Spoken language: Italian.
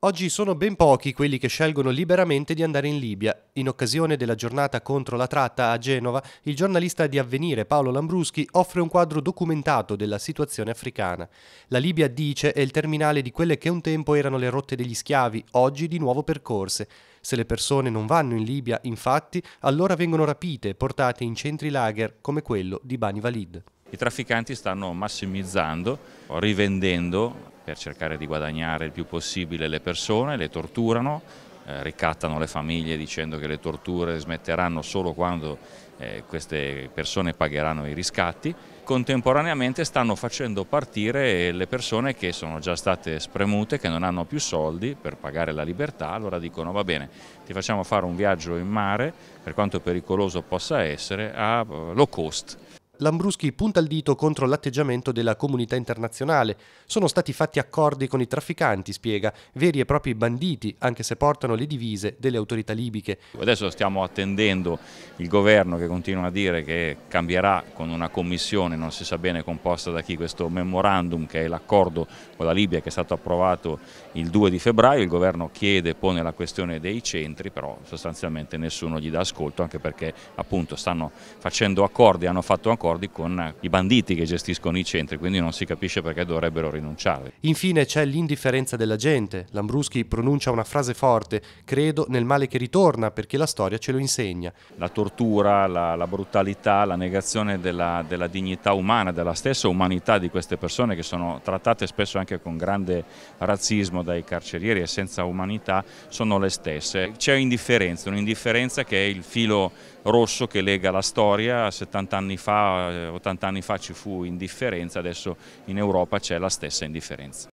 Oggi sono ben pochi quelli che scelgono liberamente di andare in Libia. In occasione della giornata contro la tratta a Genova, il giornalista di Avvenire Paolo Lambruschi offre un quadro documentato della situazione africana. La Libia, dice, è il terminale di quelle che un tempo erano le rotte degli schiavi, oggi di nuovo percorse. Se le persone non vanno in Libia, infatti, allora vengono rapite e portate in centri lager come quello di Bani Valid. I trafficanti stanno massimizzando, rivendendo per cercare di guadagnare il più possibile le persone, le torturano, eh, ricattano le famiglie dicendo che le torture smetteranno solo quando eh, queste persone pagheranno i riscatti. Contemporaneamente stanno facendo partire le persone che sono già state spremute, che non hanno più soldi per pagare la libertà, allora dicono va bene, ti facciamo fare un viaggio in mare, per quanto pericoloso possa essere, a low cost. Lambruschi punta il dito contro l'atteggiamento della comunità internazionale. Sono stati fatti accordi con i trafficanti, spiega, veri e propri banditi, anche se portano le divise delle autorità libiche. Adesso stiamo attendendo il governo che continua a dire che cambierà con una commissione, non si sa bene composta da chi, questo memorandum che è l'accordo con la Libia che è stato approvato il 2 di febbraio. Il governo chiede, pone la questione dei centri, però sostanzialmente nessuno gli dà ascolto, anche perché appunto stanno facendo accordi, hanno fatto accordi accordi con i banditi che gestiscono i centri, quindi non si capisce perché dovrebbero rinunciare. Infine c'è l'indifferenza della gente. Lambruschi pronuncia una frase forte, credo nel male che ritorna perché la storia ce lo insegna. La tortura, la, la brutalità, la negazione della, della dignità umana, della stessa umanità di queste persone che sono trattate spesso anche con grande razzismo dai carcerieri e senza umanità sono le stesse. C'è indifferenza, un'indifferenza che è il filo rosso che lega la storia, 70 anni fa 80 eh, anni fa ci fu indifferenza, adesso in Europa c'è la stessa indifferenza.